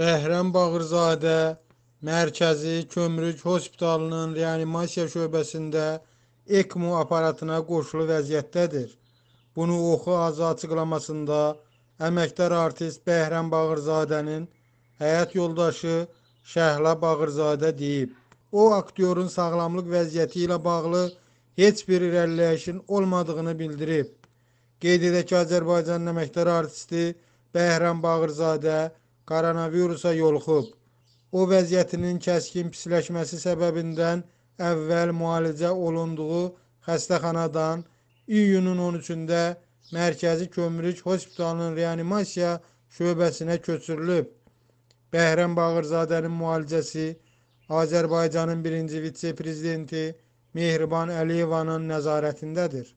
Bəhrəm Bağırzadə Mərkəzi Kömrük Hospitalının reanimasiya şöbəsində ECMO aparatına qoşulu vəziyyətdədir. Bunu Oxu Azı açıqlamasında əməkdar artist Bəhrəm Bağırzadənin həyat yoldaşı Şəhla Bağırzadə deyib. O aktyorun sağlamlıq vəziyyəti ilə bağlı heç bir irəliləyişin olmadığını bildirib. Qeyd edək ki, Azərbaycanın əməkdar artisti Bəhrəm Bağırzadə koronavirusa yoluxub. O vəziyyətinin kəskin pisləşməsi səbəbindən əvvəl müalicə olunduğu xəstəxanadan iyunun 13-də Mərkəzi Kömrük Hospitalının reanimasiya şöbəsinə köçürülüb. Bəhrəm Bağırzadənin müalicəsi Azərbaycanın birinci vitse-prezidenti Mehriban Əliyevanın nəzarətindədir.